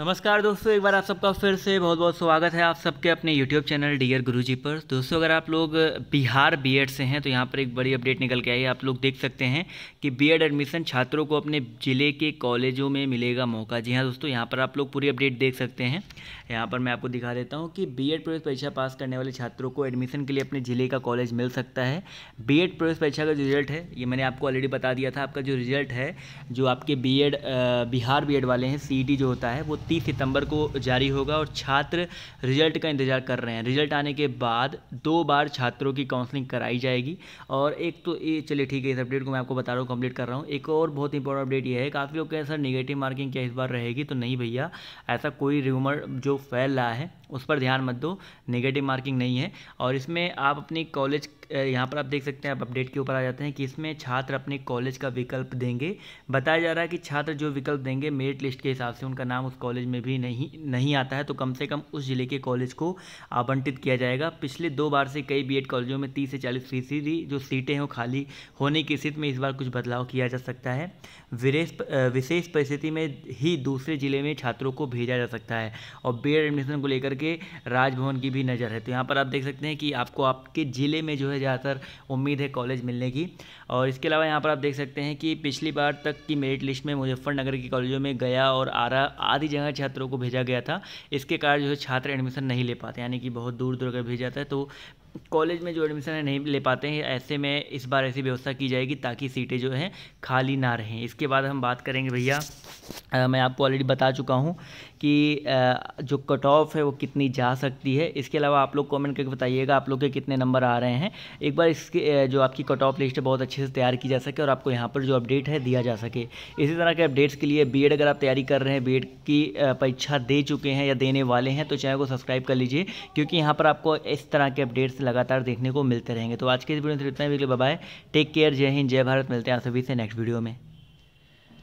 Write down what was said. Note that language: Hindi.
नमस्कार दोस्तों एक बार आप सबका फिर से बहुत बहुत स्वागत है आप सबके अपने यूट्यूब चैनल डियर गुरुजी पर दोस्तों अगर आप लोग बिहार बीएड से हैं तो यहाँ पर एक बड़ी अपडेट निकल के आई आप लोग देख सकते हैं कि बीएड एडमिशन छात्रों को अपने ज़िले के कॉलेजों में मिलेगा मौका जी हाँ दोस्तों यहाँ पर आप लोग पूरी अपडेट देख सकते हैं यहाँ पर मैं आपको दिखा देता हूँ कि बी प्रवेश परीक्षा पास करने वाले छात्रों को एडमिशन के लिए अपने ज़िले का कॉलेज मिल सकता है बी प्रवेश परीक्षा का जो रिजल्ट है ये मैंने आपको ऑलरेडी बता दिया था आपका जो रिजल्ट है जो आपके बी बिहार बी वाले हैं सी जो होता है वो तीस सितंबर को जारी होगा और छात्र रिजल्ट का इंतज़ार कर रहे हैं रिजल्ट आने के बाद दो बार छात्रों की काउंसलिंग कराई जाएगी और एक तो ये चलिए ठीक है इस अपडेट को मैं आपको बता रहा हूँ कंप्लीट कर रहा हूँ एक और बहुत इंपॉर्टेंट अपडेट ये है काफ़ी लोग कह सर निगेटिव मार्किंग क्या इस बार रहेगी तो नहीं भैया ऐसा कोई र्यूमर जो फैल रहा है उस पर ध्यान मत दो नेगेटिव मार्किंग नहीं है और इसमें आप अपनी कॉलेज यहाँ पर आप देख सकते हैं आप अपडेट के ऊपर आ जाते हैं कि इसमें छात्र अपने कॉलेज का विकल्प देंगे बताया जा रहा है कि छात्र जो विकल्प देंगे मेरिट लिस्ट के हिसाब से उनका नाम उस कॉलेज कॉलेज में भी नहीं नहीं आता है तो कम से कम उस ज़िले के कॉलेज को आवंटित किया जाएगा पिछले दो बार से कई बीएड कॉलेजों में तीस से चालीस फीसदी जो सीटें हैं खाली होने की स्थिति में इस बार कुछ बदलाव किया जा सकता है विशेष परिस्थिति में ही दूसरे ज़िले में छात्रों को भेजा जा सकता है और बी एडमिशन को लेकर के राजभवन की भी नज़र है तो यहाँ पर आप देख सकते हैं कि आपको आपके ज़िले में जो है ज़्यादातर उम्मीद है कॉलेज मिलने की और इसके अलावा यहाँ पर आप देख सकते हैं कि पिछली बार तक की मेरिट लिस्ट में मुजफ्फरनगर के कॉलेजों में गया और आरा आदि जगह हज़ार छात्रों को भेजा गया था इसके कारण जो है छात्र एडमिशन नहीं ले पाते यानी कि बहुत दूर दूर अगर भेजा जाता है तो कॉलेज में जो एडमिशन है नहीं ले पाते हैं ऐसे में इस बार ऐसी व्यवस्था की जाएगी ताकि सीटें जो हैं खाली ना रहें इसके बाद हम बात करेंगे भैया मैं आपको ऑलरेडी बता चुका हूँ कि आ, जो कट ऑफ है वो कितनी जा सकती है इसके अलावा आप लोग कमेंट करके बताइएगा आप लोग के कितने नंबर आ रहे हैं एक बार इसके जो आपकी कट ऑफ लिस्ट है बहुत अच्छे से तैयार की जा सके और आपको यहाँ पर जो अपडेट है दिया जा सके इसी तरह के अपडेट्स के लिए बी अगर आप तैयारी कर रहे हैं बी की परीक्षा दे चुके हैं या देने वाले हैं तो चैनल को सब्सक्राइब कर लीजिए क्योंकि यहाँ पर आपको इस तरह के अपडेट्स लगातार देखने को मिलते रहेंगे तो आज के इस वीडियो में इतना ही वीडियो बाय टेक केयर जय हिंद जय भारत मिलते हैं आप सभी से नेक्स्ट वीडियो में